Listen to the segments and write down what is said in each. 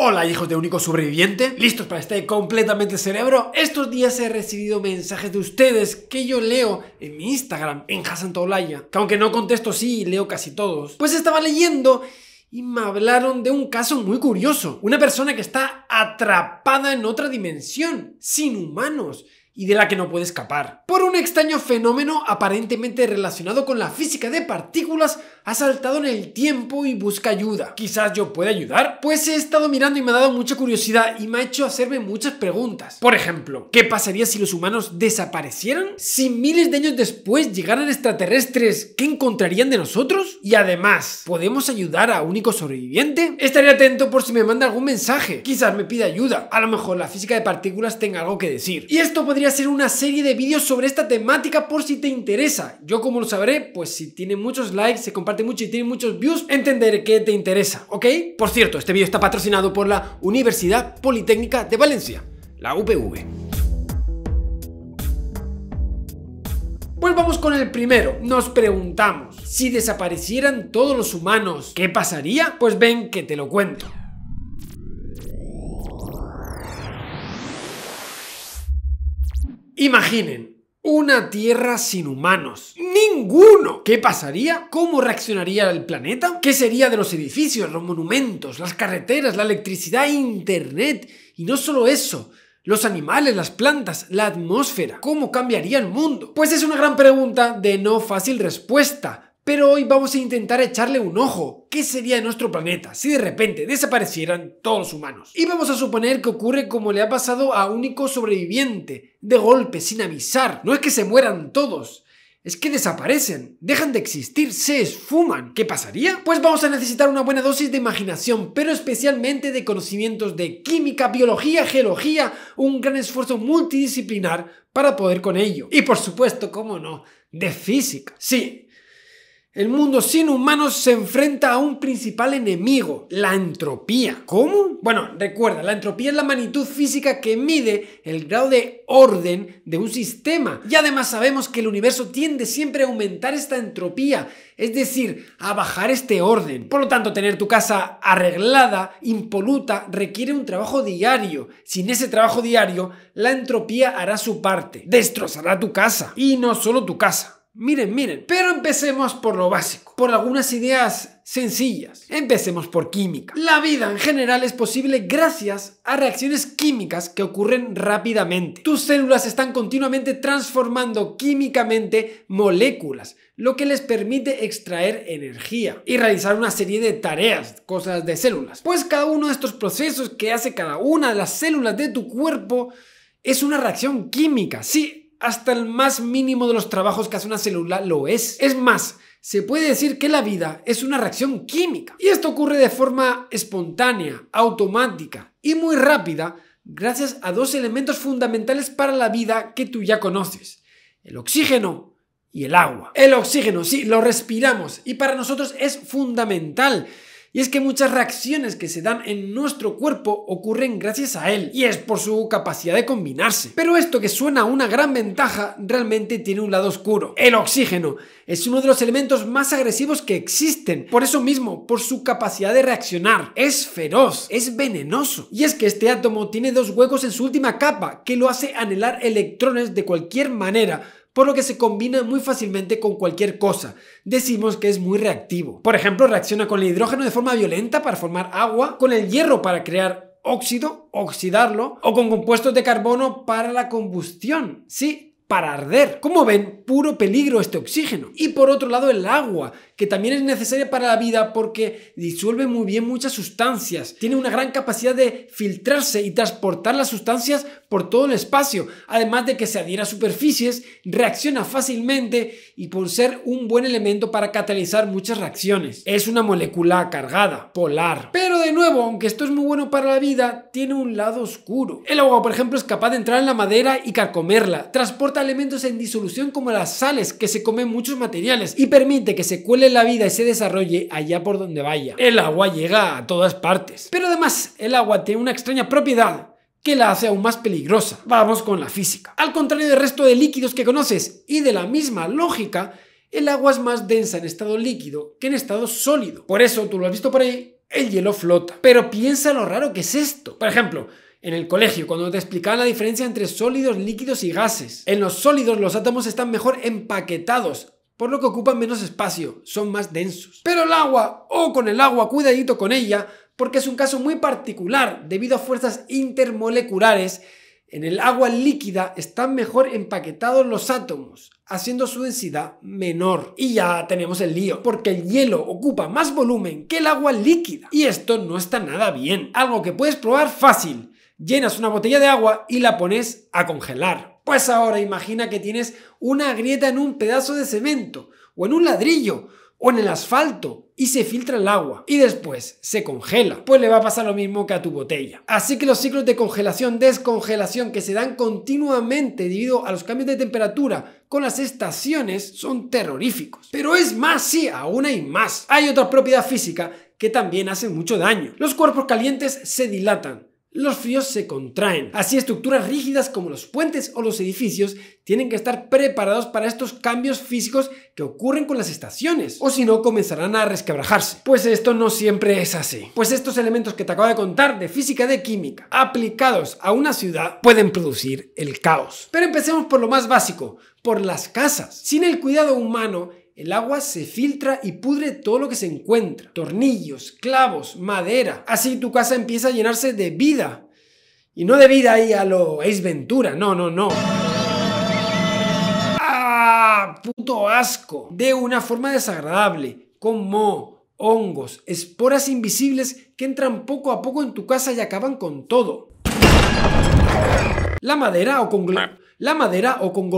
Hola hijos de único sobreviviente, listos para este completamente cerebro. Estos días he recibido mensajes de ustedes que yo leo en mi Instagram, en Hassan Taulaya, que aunque no contesto sí, leo casi todos. Pues estaba leyendo y me hablaron de un caso muy curioso. Una persona que está atrapada en otra dimensión, sin humanos y de la que no puede escapar. Por un extraño fenómeno aparentemente relacionado con la física de partículas, ha saltado en el tiempo y busca ayuda. Quizás yo pueda ayudar, pues he estado mirando y me ha dado mucha curiosidad y me ha hecho hacerme muchas preguntas. Por ejemplo, ¿qué pasaría si los humanos desaparecieran? Si miles de años después llegaran extraterrestres, ¿qué encontrarían de nosotros? Y además, ¿podemos ayudar a único sobreviviente? Estaré atento por si me manda algún mensaje. Quizás me pida ayuda. A lo mejor la física de partículas tenga algo que decir. Y esto podría hacer una serie de vídeos sobre esta temática por si te interesa. Yo como lo sabré, pues si tiene muchos likes, se comparte mucho y tiene muchos views, entenderé que te interesa, ¿ok? Por cierto, este vídeo está patrocinado por la Universidad Politécnica de Valencia, la UPV. Pues vamos con el primero. Nos preguntamos, si desaparecieran todos los humanos, ¿qué pasaría? Pues ven que te lo cuento. Imaginen, una Tierra sin humanos. ¡Ninguno! ¿Qué pasaría? ¿Cómo reaccionaría el planeta? ¿Qué sería de los edificios, los monumentos, las carreteras, la electricidad, internet? Y no solo eso, los animales, las plantas, la atmósfera, ¿cómo cambiaría el mundo? Pues es una gran pregunta de no fácil respuesta. Pero hoy vamos a intentar echarle un ojo. ¿Qué sería de nuestro planeta si de repente desaparecieran todos los humanos? Y vamos a suponer que ocurre como le ha pasado a único sobreviviente, de golpe, sin avisar. No es que se mueran todos, es que desaparecen, dejan de existir, se esfuman. ¿Qué pasaría? Pues vamos a necesitar una buena dosis de imaginación, pero especialmente de conocimientos de química, biología, geología, un gran esfuerzo multidisciplinar para poder con ello. Y por supuesto, cómo no, de física. Sí, el mundo sin humanos se enfrenta a un principal enemigo, la entropía. ¿Cómo? Bueno, recuerda, la entropía es la magnitud física que mide el grado de orden de un sistema. Y además sabemos que el universo tiende siempre a aumentar esta entropía, es decir, a bajar este orden. Por lo tanto, tener tu casa arreglada, impoluta, requiere un trabajo diario. Sin ese trabajo diario, la entropía hará su parte, destrozará tu casa. Y no solo tu casa Miren, miren, pero empecemos por lo básico, por algunas ideas sencillas. Empecemos por química. La vida en general es posible gracias a reacciones químicas que ocurren rápidamente. Tus células están continuamente transformando químicamente moléculas, lo que les permite extraer energía y realizar una serie de tareas, cosas de células. Pues cada uno de estos procesos que hace cada una de las células de tu cuerpo es una reacción química. Sí, hasta el más mínimo de los trabajos que hace una célula lo es. Es más, se puede decir que la vida es una reacción química. Y esto ocurre de forma espontánea, automática y muy rápida gracias a dos elementos fundamentales para la vida que tú ya conoces. El oxígeno y el agua. El oxígeno, sí, lo respiramos y para nosotros es fundamental. Y es que muchas reacciones que se dan en nuestro cuerpo ocurren gracias a él, y es por su capacidad de combinarse. Pero esto que suena una gran ventaja realmente tiene un lado oscuro. El oxígeno es uno de los elementos más agresivos que existen, por eso mismo, por su capacidad de reaccionar. Es feroz, es venenoso. Y es que este átomo tiene dos huecos en su última capa, que lo hace anhelar electrones de cualquier manera por lo que se combina muy fácilmente con cualquier cosa. Decimos que es muy reactivo. Por ejemplo, reacciona con el hidrógeno de forma violenta para formar agua, con el hierro para crear óxido, oxidarlo, o con compuestos de carbono para la combustión. Sí, para arder. Como ven, puro peligro este oxígeno. Y por otro lado el agua, que también es necesaria para la vida porque disuelve muy bien muchas sustancias, tiene una gran capacidad de filtrarse y transportar las sustancias por todo el espacio, además de que se adhiera a superficies, reacciona fácilmente y por ser un buen elemento para catalizar muchas reacciones. Es una molécula cargada, polar. Pero de nuevo, aunque esto es muy bueno para la vida, tiene un lado oscuro. El agua, por ejemplo, es capaz de entrar en la madera y carcomerla, transporta elementos en disolución como las sales, que se comen muchos materiales, y permite que se cuele la vida y se desarrolle allá por donde vaya. El agua llega a todas partes. Pero además, el agua tiene una extraña propiedad que la hace aún más peligrosa. Vamos con la física. Al contrario del resto de líquidos que conoces y de la misma lógica, el agua es más densa en estado líquido que en estado sólido. Por eso, tú lo has visto por ahí, el hielo flota. Pero piensa lo raro que es esto. Por ejemplo, en el colegio, cuando te explicaban la diferencia entre sólidos, líquidos y gases. En los sólidos los átomos están mejor empaquetados, por lo que ocupan menos espacio, son más densos. Pero el agua, o con el agua, cuidadito con ella, porque es un caso muy particular debido a fuerzas intermoleculares. En el agua líquida están mejor empaquetados los átomos, haciendo su densidad menor. Y ya tenemos el lío, porque el hielo ocupa más volumen que el agua líquida. Y esto no está nada bien. Algo que puedes probar fácil llenas una botella de agua y la pones a congelar. Pues ahora imagina que tienes una grieta en un pedazo de cemento, o en un ladrillo, o en el asfalto, y se filtra el agua, y después se congela. Pues le va a pasar lo mismo que a tu botella. Así que los ciclos de congelación-descongelación que se dan continuamente debido a los cambios de temperatura con las estaciones son terroríficos. Pero es más, sí, aún hay más. Hay otra propiedad física que también hace mucho daño. Los cuerpos calientes se dilatan, los fríos se contraen. Así estructuras rígidas como los puentes o los edificios tienen que estar preparados para estos cambios físicos que ocurren con las estaciones, o si no comenzarán a resquebrajarse. Pues esto no siempre es así. Pues estos elementos que te acabo de contar de física de química, aplicados a una ciudad, pueden producir el caos. Pero empecemos por lo más básico, por las casas. Sin el cuidado humano, el agua se filtra y pudre todo lo que se encuentra. Tornillos, clavos, madera. Así tu casa empieza a llenarse de vida. Y no de vida ahí a lo es Ventura, no, no, no. ¡Ah! Puto asco. De una forma desagradable, con hongos, esporas invisibles que entran poco a poco en tu casa y acaban con todo. La madera o con... La madera o con...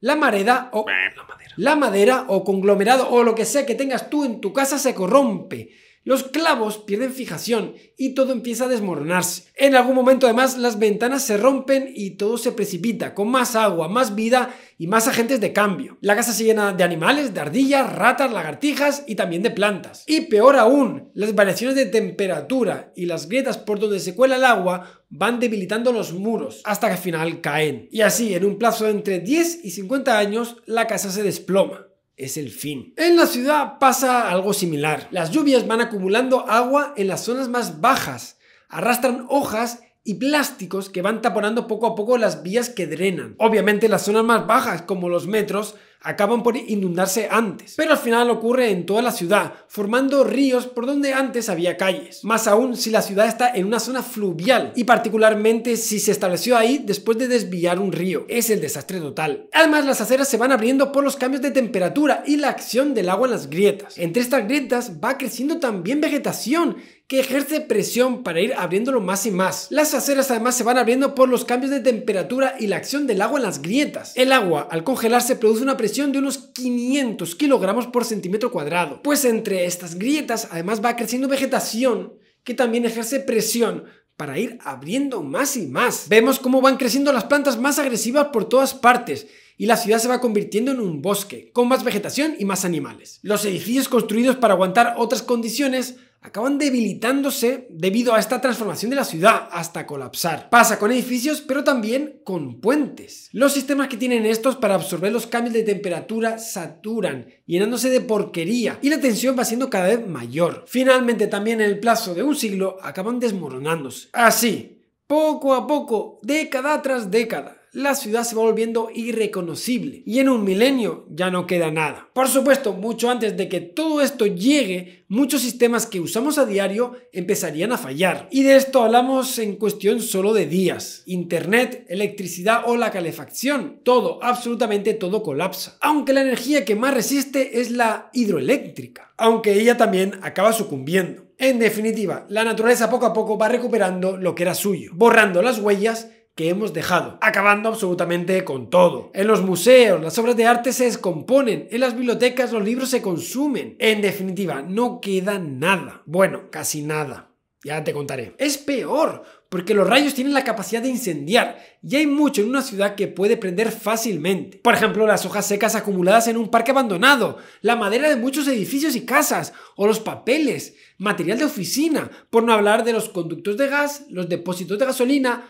La madera o... La madera. La madera o conglomerado o lo que sea que tengas tú en tu casa se corrompe. Los clavos pierden fijación y todo empieza a desmoronarse. En algún momento además las ventanas se rompen y todo se precipita con más agua, más vida y más agentes de cambio. La casa se llena de animales, de ardillas, ratas, lagartijas y también de plantas. Y peor aún, las variaciones de temperatura y las grietas por donde se cuela el agua van debilitando los muros hasta que al final caen. Y así, en un plazo de entre 10 y 50 años, la casa se desploma es el fin. En la ciudad pasa algo similar. Las lluvias van acumulando agua en las zonas más bajas, arrastran hojas y plásticos que van taponando poco a poco las vías que drenan. Obviamente las zonas más bajas, como los metros, acaban por inundarse antes, pero al final ocurre en toda la ciudad, formando ríos por donde antes había calles. Más aún si la ciudad está en una zona fluvial y particularmente si se estableció ahí después de desviar un río. Es el desastre total. Además las aceras se van abriendo por los cambios de temperatura y la acción del agua en las grietas. Entre estas grietas va creciendo también vegetación que ejerce presión para ir abriéndolo más y más. Las aceras además se van abriendo por los cambios de temperatura y la acción del agua en las grietas. El agua al congelarse produce una presión de unos 500 kilogramos por centímetro cuadrado, pues entre estas grietas además va creciendo vegetación que también ejerce presión para ir abriendo más y más. Vemos cómo van creciendo las plantas más agresivas por todas partes y la ciudad se va convirtiendo en un bosque, con más vegetación y más animales. Los edificios construidos para aguantar otras condiciones acaban debilitándose debido a esta transformación de la ciudad hasta colapsar. Pasa con edificios, pero también con puentes. Los sistemas que tienen estos para absorber los cambios de temperatura saturan, llenándose de porquería, y la tensión va siendo cada vez mayor. Finalmente, también en el plazo de un siglo, acaban desmoronándose. Así, poco a poco, década tras década la ciudad se va volviendo irreconocible y en un milenio ya no queda nada. Por supuesto, mucho antes de que todo esto llegue, muchos sistemas que usamos a diario empezarían a fallar. Y de esto hablamos en cuestión solo de días. Internet, electricidad o la calefacción, todo, absolutamente todo colapsa. Aunque la energía que más resiste es la hidroeléctrica, aunque ella también acaba sucumbiendo. En definitiva, la naturaleza poco a poco va recuperando lo que era suyo, borrando las huellas que hemos dejado, acabando absolutamente con todo. En los museos, las obras de arte se descomponen, en las bibliotecas los libros se consumen. En definitiva, no queda nada. Bueno, casi nada. Ya te contaré. Es peor, porque los rayos tienen la capacidad de incendiar y hay mucho en una ciudad que puede prender fácilmente. Por ejemplo, las hojas secas acumuladas en un parque abandonado, la madera de muchos edificios y casas, o los papeles, material de oficina, por no hablar de los conductos de gas, los depósitos de gasolina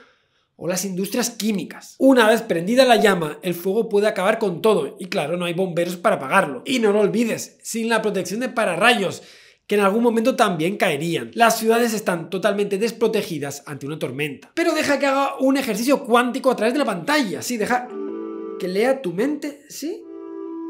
o las industrias químicas. Una vez prendida la llama, el fuego puede acabar con todo y claro, no hay bomberos para apagarlo. Y no lo olvides, sin la protección de pararrayos, que en algún momento también caerían. Las ciudades están totalmente desprotegidas ante una tormenta. Pero deja que haga un ejercicio cuántico a través de la pantalla, sí, deja que lea tu mente, sí,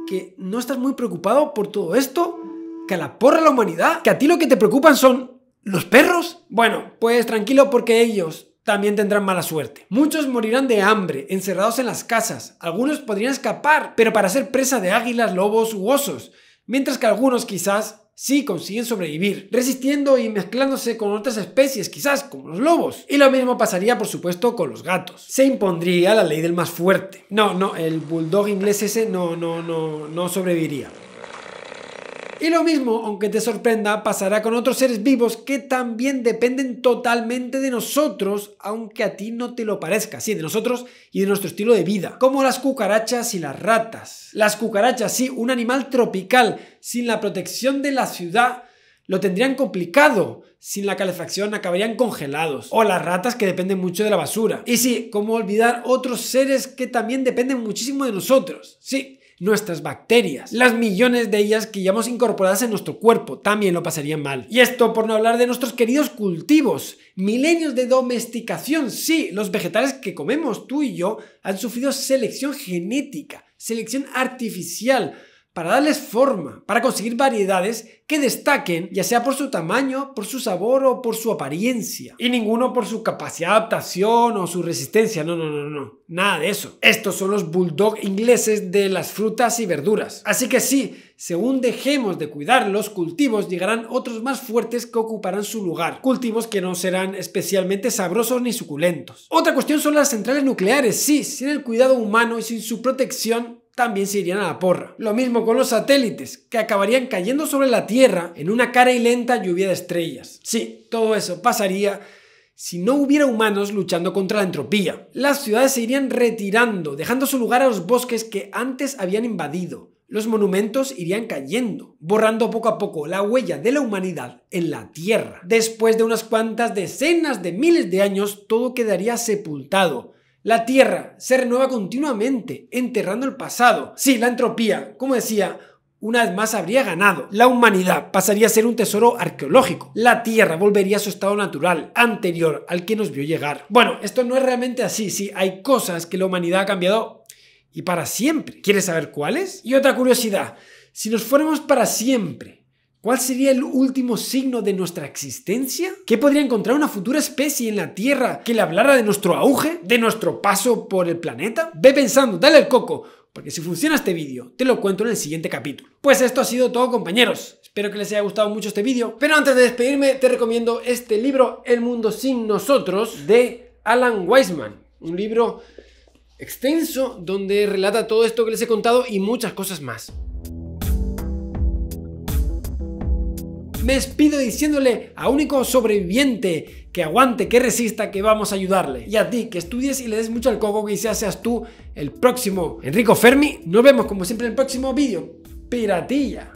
que no estás muy preocupado por todo esto, que a la porra la humanidad, que a ti lo que te preocupan son los perros. Bueno, pues tranquilo porque ellos también tendrán mala suerte. Muchos morirán de hambre, encerrados en las casas, algunos podrían escapar, pero para ser presa de águilas, lobos u osos, mientras que algunos quizás sí consiguen sobrevivir, resistiendo y mezclándose con otras especies, quizás como los lobos. Y lo mismo pasaría, por supuesto, con los gatos. Se impondría la ley del más fuerte. No, no, el bulldog inglés ese no, no, no, no sobreviviría. Y lo mismo, aunque te sorprenda, pasará con otros seres vivos que también dependen totalmente de nosotros, aunque a ti no te lo parezca. Sí, de nosotros y de nuestro estilo de vida. Como las cucarachas y las ratas. Las cucarachas, sí, un animal tropical, sin la protección de la ciudad, lo tendrían complicado. Sin la calefacción acabarían congelados. O las ratas que dependen mucho de la basura. Y sí, como olvidar otros seres que también dependen muchísimo de nosotros. Sí, nuestras bacterias, las millones de ellas que llevamos incorporadas en nuestro cuerpo, también lo pasarían mal. Y esto por no hablar de nuestros queridos cultivos, milenios de domesticación, sí, los vegetales que comemos tú y yo han sufrido selección genética, selección artificial, para darles forma, para conseguir variedades que destaquen, ya sea por su tamaño, por su sabor o por su apariencia. Y ninguno por su capacidad de adaptación o su resistencia. No, no, no, no. Nada de eso. Estos son los bulldog ingleses de las frutas y verduras. Así que sí, según dejemos de cuidar los cultivos, llegarán otros más fuertes que ocuparán su lugar. Cultivos que no serán especialmente sabrosos ni suculentos. Otra cuestión son las centrales nucleares. Sí, sin el cuidado humano y sin su protección, también se irían a la porra. Lo mismo con los satélites, que acabarían cayendo sobre la Tierra en una cara y lenta lluvia de estrellas. Sí, todo eso pasaría si no hubiera humanos luchando contra la entropía. Las ciudades se irían retirando, dejando su lugar a los bosques que antes habían invadido. Los monumentos irían cayendo, borrando poco a poco la huella de la humanidad en la Tierra. Después de unas cuantas decenas de miles de años, todo quedaría sepultado, la Tierra se renueva continuamente, enterrando el pasado. Sí, la entropía, como decía, una vez más habría ganado. La humanidad pasaría a ser un tesoro arqueológico. La Tierra volvería a su estado natural, anterior al que nos vio llegar. Bueno, esto no es realmente así, sí, hay cosas que la humanidad ha cambiado y para siempre. ¿Quieres saber cuáles? Y otra curiosidad, si nos fuéramos para siempre ¿Cuál sería el último signo de nuestra existencia? ¿Qué podría encontrar una futura especie en la Tierra que le hablara de nuestro auge, de nuestro paso por el planeta? Ve pensando, dale el coco, porque si funciona este vídeo, te lo cuento en el siguiente capítulo. Pues esto ha sido todo compañeros. Espero que les haya gustado mucho este vídeo. Pero antes de despedirme, te recomiendo este libro, El mundo sin nosotros, de Alan Weisman. Un libro extenso donde relata todo esto que les he contado y muchas cosas más. me despido diciéndole a único sobreviviente que aguante, que resista, que vamos a ayudarle. Y a ti, que estudies y le des mucho al coco, que seas tú el próximo Enrico Fermi. Nos vemos como siempre en el próximo vídeo. Piratilla.